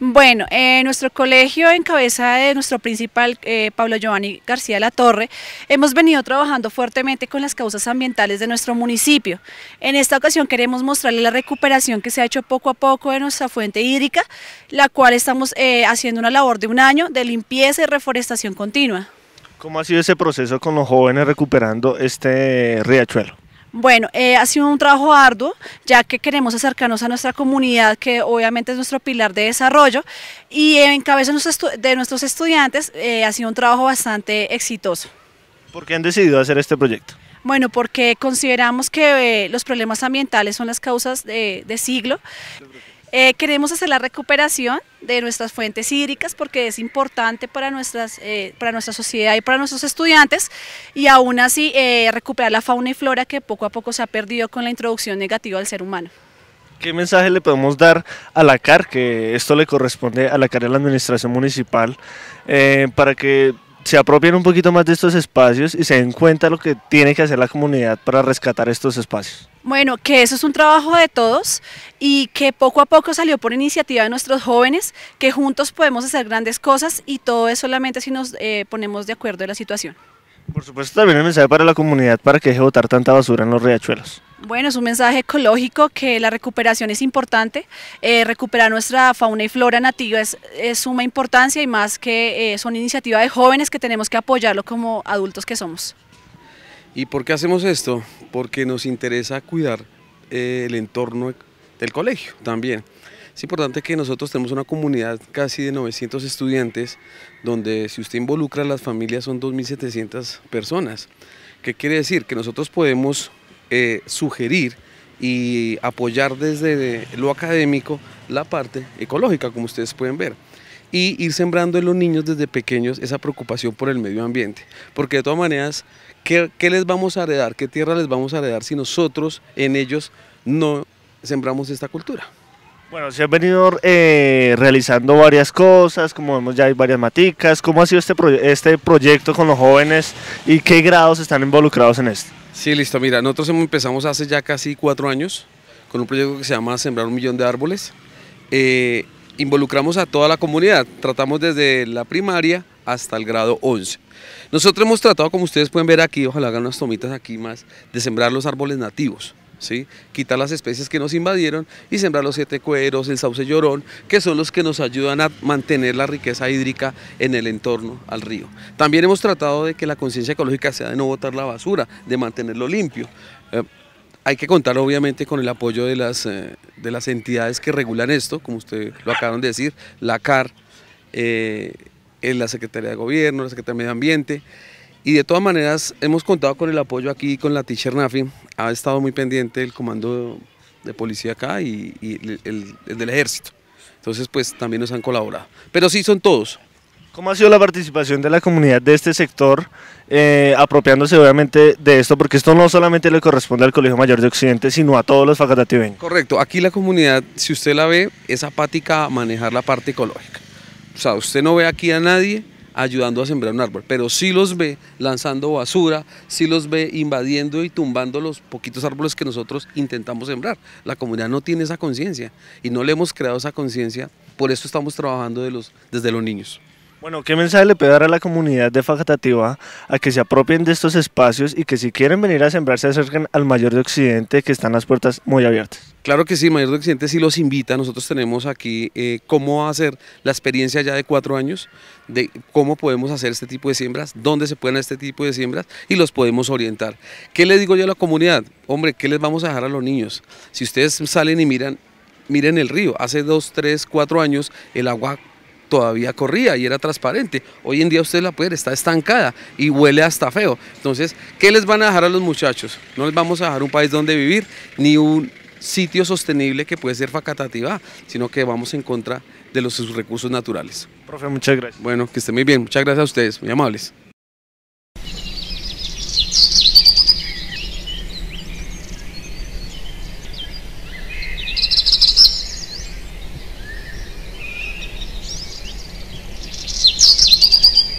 Bueno, en eh, nuestro colegio en cabeza de nuestro principal eh, Pablo Giovanni García la Torre, hemos venido trabajando fuertemente con las causas ambientales de nuestro municipio. En esta ocasión queremos mostrarle la recuperación que se ha hecho poco a poco de nuestra fuente hídrica, la cual estamos eh, haciendo una labor de un año de limpieza y reforestación continua. ¿Cómo ha sido ese proceso con los jóvenes recuperando este riachuelo? Bueno, eh, ha sido un trabajo arduo, ya que queremos acercarnos a nuestra comunidad, que obviamente es nuestro pilar de desarrollo, y en cabeza de nuestros estudiantes eh, ha sido un trabajo bastante exitoso. ¿Por qué han decidido hacer este proyecto? Bueno, porque consideramos que eh, los problemas ambientales son las causas de, de siglo. Eh, queremos hacer la recuperación de nuestras fuentes hídricas porque es importante para, nuestras, eh, para nuestra sociedad y para nuestros estudiantes y aún así eh, recuperar la fauna y flora que poco a poco se ha perdido con la introducción negativa del ser humano. ¿Qué mensaje le podemos dar a la CAR, que esto le corresponde a la CAR de la Administración Municipal, para que se apropien un poquito más de estos espacios y se den cuenta lo que tiene que hacer la comunidad para rescatar estos espacios. Bueno, que eso es un trabajo de todos y que poco a poco salió por iniciativa de nuestros jóvenes, que juntos podemos hacer grandes cosas y todo es solamente si nos eh, ponemos de acuerdo en la situación. Por supuesto, también el mensaje para la comunidad para que deje botar tanta basura en los riachuelos. Bueno, es un mensaje ecológico que la recuperación es importante. Eh, recuperar nuestra fauna y flora nativa es, es suma importancia y más que eh, son iniciativa de jóvenes que tenemos que apoyarlo como adultos que somos. ¿Y por qué hacemos esto? Porque nos interesa cuidar eh, el entorno del colegio también. Es importante que nosotros tenemos una comunidad casi de 900 estudiantes, donde si usted involucra a las familias son 2.700 personas. ¿Qué quiere decir? Que nosotros podemos eh, sugerir y apoyar desde lo académico la parte ecológica, como ustedes pueden ver. Y ir sembrando en los niños desde pequeños esa preocupación por el medio ambiente. Porque de todas maneras, ¿qué, les vamos a heredar? ¿Qué tierra les vamos a heredar si nosotros en ellos no sembramos esta cultura? Bueno, se han venido eh, realizando varias cosas, como vemos ya hay varias maticas. ¿Cómo ha sido este, este proyecto con los jóvenes y qué grados están involucrados en esto? Sí, listo. Mira, nosotros empezamos hace ya casi cuatro años con un proyecto que se llama Sembrar un Millón de Árboles. Eh, involucramos a toda la comunidad, tratamos desde la primaria hasta el grado 11. Nosotros hemos tratado, como ustedes pueden ver aquí, ojalá hagan unas tomitas aquí más, de sembrar los árboles nativos. ¿sí? quitar las especies que nos invadieron y sembrar los siete cueros, el sauce llorón, que son los que nos ayudan a mantener la riqueza hídrica en el entorno al río. También hemos tratado de que la conciencia ecológica sea de no botar la basura, de mantenerlo limpio. Eh, hay que contar obviamente con el apoyo de las, eh, de las entidades que regulan esto, como usted lo acaban de decir, la CAR, eh, en la Secretaría de Gobierno, la Secretaría de Medio Ambiente, y de todas maneras, hemos contado con el apoyo aquí con la teacher Nafi. Ha estado muy pendiente el comando de policía acá y, el, del ejército. Entonces, pues también nos han colaborado. Pero sí, son todos. ¿Cómo ha sido la participación de la comunidad de este sector, eh, apropiándose obviamente de esto? Porque esto no solamente le corresponde al Colegio Mayor de Occidente, sino a todos los facultativos. Correcto, aquí la comunidad, si usted la ve, es apática a manejar la parte ecológica. O sea, usted no ve aquí a nadie ayudando a sembrar un árbol, pero sí los ve lanzando basura, sí los ve invadiendo y tumbando los poquitos árboles que nosotros intentamos sembrar. La comunidad no tiene esa conciencia y no le hemos creado esa conciencia, por eso estamos trabajando los, desde los niños. Bueno, ¿qué mensaje le puede dar a la comunidad de Facatativa a que se apropien de estos espacios y que si quieren venir a sembrar se acerquen al Mayor de Occidente que están las puertas muy abiertas? Claro que sí, Mayor de Occidente sí los invita. Nosotros tenemos aquí eh, cómo hacer la experiencia ya de cuatro años, de cómo podemos hacer este tipo de siembras, dónde se pueden hacer este tipo de siembras y los podemos orientar. ¿Qué le digo yo a la comunidad? Hombre, ¿qué les vamos a dejar a los niños? Si ustedes salen y miran, miren el río. Hace dos, tres, cuatro años el agua todavía corría y era transparente. Hoy en día usted la puede, está estancada y huele hasta feo. Entonces, ¿qué les van a dejar a los muchachos? No les vamos a dejar un país donde vivir ni un sitio sostenible que puede ser facatativa, sino que vamos en contra de los sus recursos naturales. Profe, muchas gracias. Bueno, que esté muy bien. Muchas gracias a ustedes, muy amables.